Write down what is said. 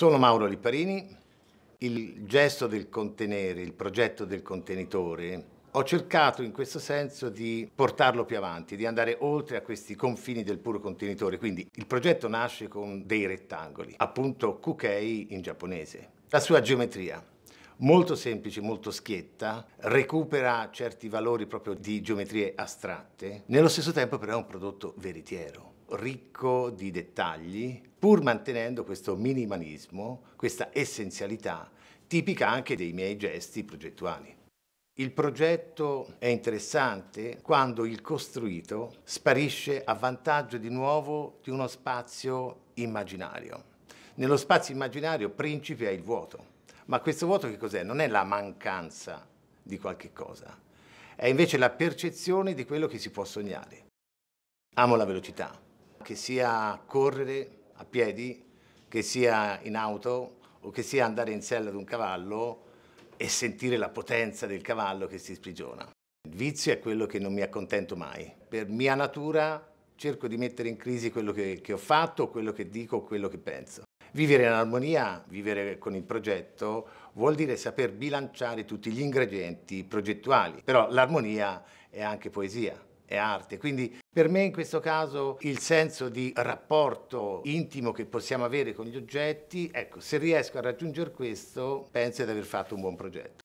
Sono Mauro Lipparini. Il gesto del contenere, il progetto del contenitore, ho cercato in questo senso di portarlo più avanti, di andare oltre a questi confini del puro contenitore. Quindi il progetto nasce con dei rettangoli, appunto kukei in giapponese. La sua geometria, molto semplice, molto schietta, recupera certi valori proprio di geometrie astratte, nello stesso tempo però è un prodotto veritiero ricco di dettagli, pur mantenendo questo minimalismo, questa essenzialità tipica anche dei miei gesti progettuali. Il progetto è interessante quando il costruito sparisce a vantaggio di nuovo di uno spazio immaginario. Nello spazio immaginario principe è il vuoto, ma questo vuoto che cos'è? Non è la mancanza di qualche cosa, è invece la percezione di quello che si può sognare. Amo la velocità, che sia correre a piedi, che sia in auto o che sia andare in sella ad un cavallo e sentire la potenza del cavallo che si sprigiona. Il vizio è quello che non mi accontento mai. Per mia natura cerco di mettere in crisi quello che, che ho fatto, quello che dico, quello che penso. Vivere in armonia, vivere con il progetto, vuol dire saper bilanciare tutti gli ingredienti progettuali, però l'armonia è anche poesia è arte. Quindi per me in questo caso il senso di rapporto intimo che possiamo avere con gli oggetti, ecco, se riesco a raggiungere questo, penso di aver fatto un buon progetto.